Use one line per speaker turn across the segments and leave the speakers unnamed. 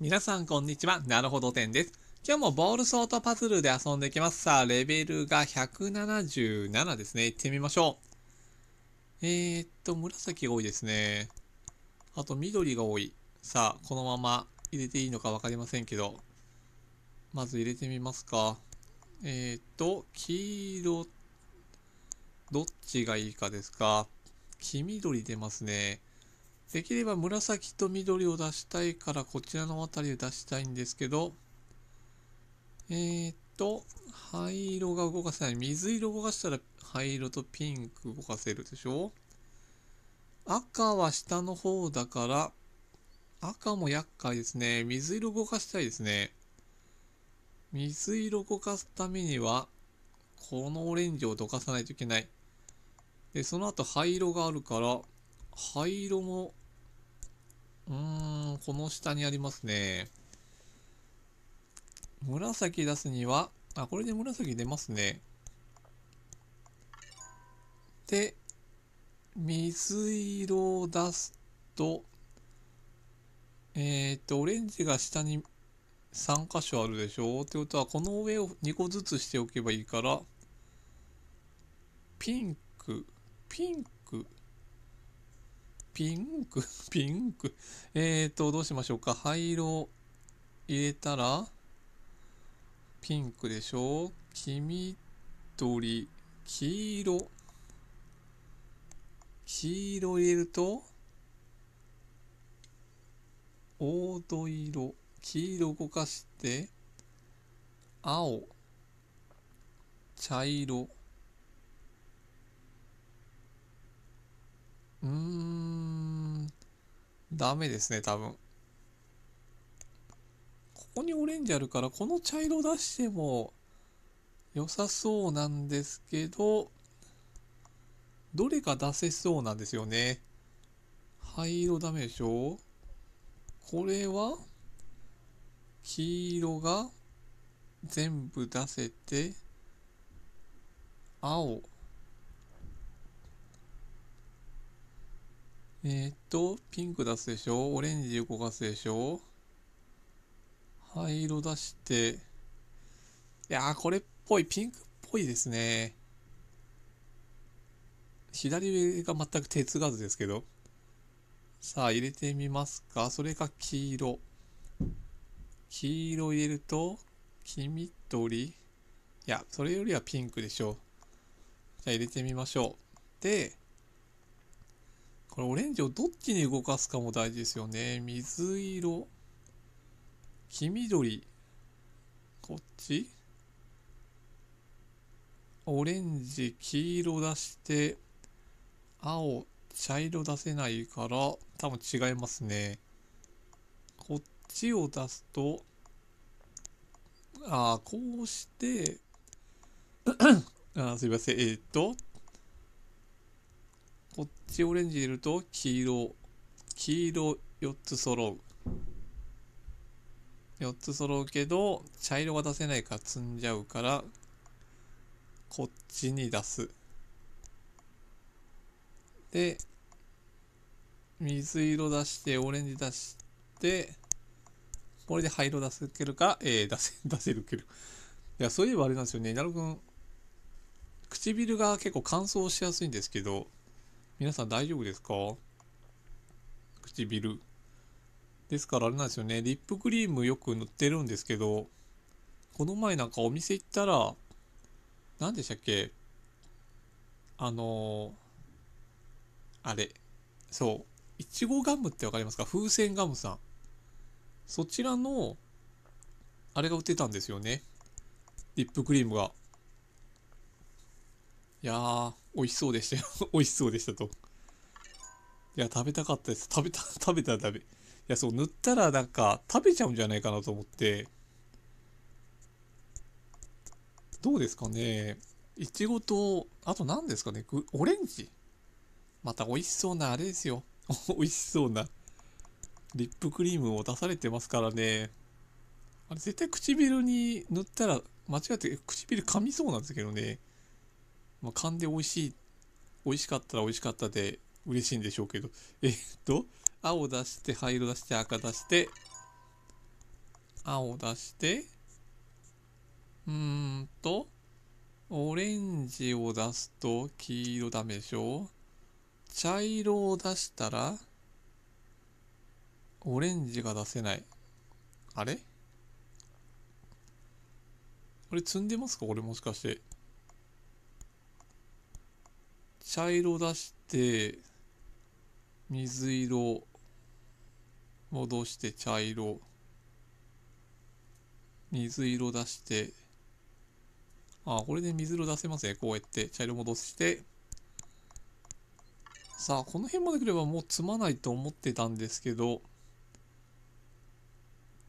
皆さんこんにちは。なるほど点です。今日もボールソートパズルで遊んでいきます。さあ、レベルが177ですね。行ってみましょう。えー、っと、紫が多いですね。あと緑が多い。さあ、このまま入れていいのかわかりませんけど。まず入れてみますか。えー、っと、黄色、どっちがいいかですか。黄緑出ますね。できれば紫と緑を出したいからこちらの辺りで出したいんですけど、えー、っと、灰色が動かせない。水色動かしたら灰色とピンク動かせるでしょ赤は下の方だから、赤も厄介ですね。水色動かしたいですね。水色動かすためには、このオレンジをどかさないといけない。で、その後灰色があるから、灰色もうーん、この下にありますね。紫出すには、あ、これで紫出ますね。で、水色を出すと、えっ、ー、と、オレンジが下に3箇所あるでしょうってことは、この上を2個ずつしておけばいいから、ピンク、ピンク、ピンク、ピンク。えっ、ー、と、どうしましょうか。灰色入れたら、ピンクでしょ黄緑、黄色。黄色入れると、黄土色。黄色動かして、青、茶色。うーん、ダメですね、多分。ここにオレンジあるから、この茶色出しても良さそうなんですけど、どれか出せそうなんですよね。灰色ダメでしょこれは、黄色が全部出せて、青、えー、っと、ピンク出すでしょオレンジ動かすでしょ灰色出して、いやー、これっぽい、ピンクっぽいですね。左上が全く手つかずですけど。さあ、入れてみますか。それが黄色。黄色入れると、黄緑。いや、それよりはピンクでしょう。じゃあ入れてみましょう。で、これオレンジをどっちに動かすかも大事ですよね。水色、黄緑、こっちオレンジ、黄色出して、青、茶色出せないから、多分違いますね。こっちを出すと、ああ、こうして あ、すいません、えー、っと、こっちオレンジ入れると黄色黄色4つ揃う4つ揃うけど茶色が出せないから積んじゃうからこっちに出すで水色出してオレンジ出してこれで灰色出せるか、えー、出せ 出せるけどいやそういえばあれなんですよねなるくん唇が結構乾燥しやすいんですけど皆さん大丈夫ですか唇。ですからあれなんですよね、リップクリームよく塗ってるんですけど、この前なんかお店行ったら、何でしたっけあのー、あれ、そう、いちごガムってわかりますか風船ガムさん。そちらの、あれが売ってたんですよね。リップクリームが。いやー、美味しそうでしたよ 美味しそうでしたと。いや、食べたかったです。食べた、食べたら食べ。いや、そう、塗ったらなんか食べちゃうんじゃないかなと思って。どうですかね。いちごと、あと何ですかね。オレンジ。また美味しそうなあれですよ。美味しそうな。リップクリームを出されてますからね。あれ絶対唇に塗ったら間違って唇噛みそうなんですけどね。まあ、んで美味しい、美味しかったら美味しかったで嬉しいんでしょうけど、えっと、青出して、灰色出して、赤出して、青出して、うーんと、オレンジを出すと黄色ダメでしょ茶色を出したら、オレンジが出せない。あれこれ積んでますかこれもしかして。茶色出して水色戻して茶色水色出してあこれで水色出せますねこうやって茶色戻してさあこの辺まで来ればもう積まないと思ってたんですけど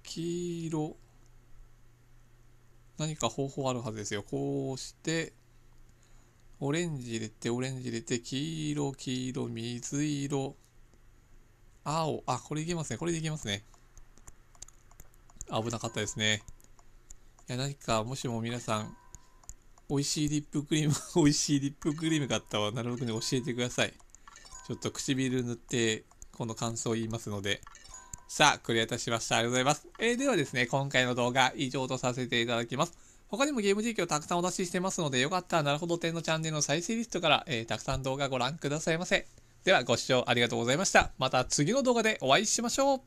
黄色何か方法あるはずですよこうしてオレンジ入れて、オレンジ入れて、黄色、黄色、水色、青。あ、これいけますね。これでいけますね。危なかったですね。いや、何か、もしも皆さん、美味しいリップクリーム、美味しいリップクリームがあったら、なるべくに教えてください。ちょっと唇塗って、この感想を言いますので。さあ、クリアいたしました。ありがとうございます。えー、ではですね、今回の動画、以上とさせていただきます。他にもゲーム実況たくさんお出ししてますので、よかったらなるほど点のチャンネルの再生リストから、えー、たくさん動画ご覧くださいませ。ではご視聴ありがとうございました。また次の動画でお会いしましょう。